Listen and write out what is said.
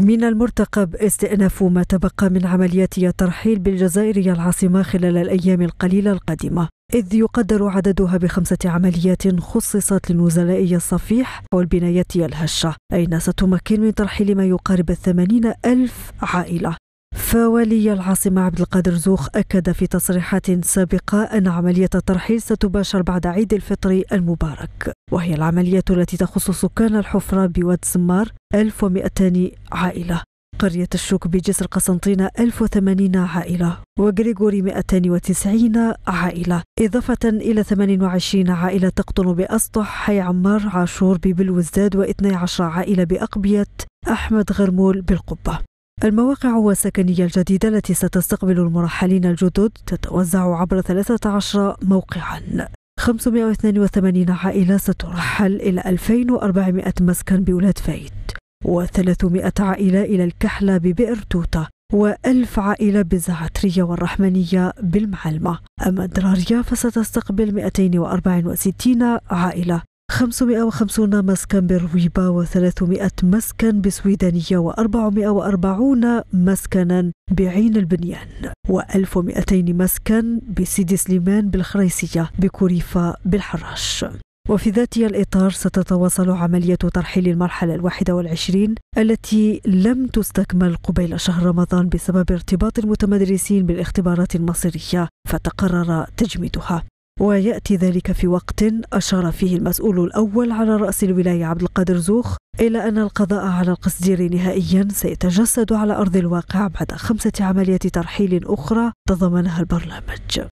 من المرتقب استئناف ما تبقى من عمليات الترحيل بالجزائر العاصمة خلال الأيام القليلة القادمة إذ يقدر عددها بخمسة عمليات خصصت لنزلاء الصفيح والبنايات الهشة أين ستمكن من ترحيل ما يقارب الثمانين ألف عائلة فولي العاصمة عبد القادر زوخ أكد في تصريحات سابقة أن عملية الترحيل ستباشر بعد عيد الفطر المبارك وهي العملية التي تخص سكان الحفرة بواد سمار 1200 عائلة قرية الشوك بجسر قسنطينة 1080 عائلة وغريغوري 290 عائلة إضافة إلى 28 عائلة تقطن بأسطح حي عمار عاشور ببلوزداد و12 عائلة بأقبية أحمد غرمول بالقبة المواقع السكنية الجديدة التي ستستقبل المرحلين الجدد تتوزع عبر 13 موقعا 582 عائلة سترحل إلى 2400 مسكن بولاد فايت و300 عائلة إلى الكحلة ببئر توتا 1000 عائلة بالزعترية والرحمنية بالمعلمة أما الدرارية فستستقبل 264 عائلة 550 مسكن بالرويبة و300 مسكن بسويدانية و440 مسكنا بعين البنيان و1200 مسكن بسيدي سليمان بالخريسية بكوريفة بالحراش وفي ذات الإطار ستتواصل عملية ترحيل المرحلة الواحدة والعشرين التي لم تستكمل قبيل شهر رمضان بسبب ارتباط المتمدرسين بالاختبارات المصيرية فتقرر تجميدها ويأتي ذلك في وقت أشار فيه المسؤول الأول على رأس الولاية عبد القادر زوخ إلى أن القضاء على القصدير نهائيا سيتجسد على أرض الواقع بعد خمسة عمليات ترحيل أخرى تضمنها البرنامج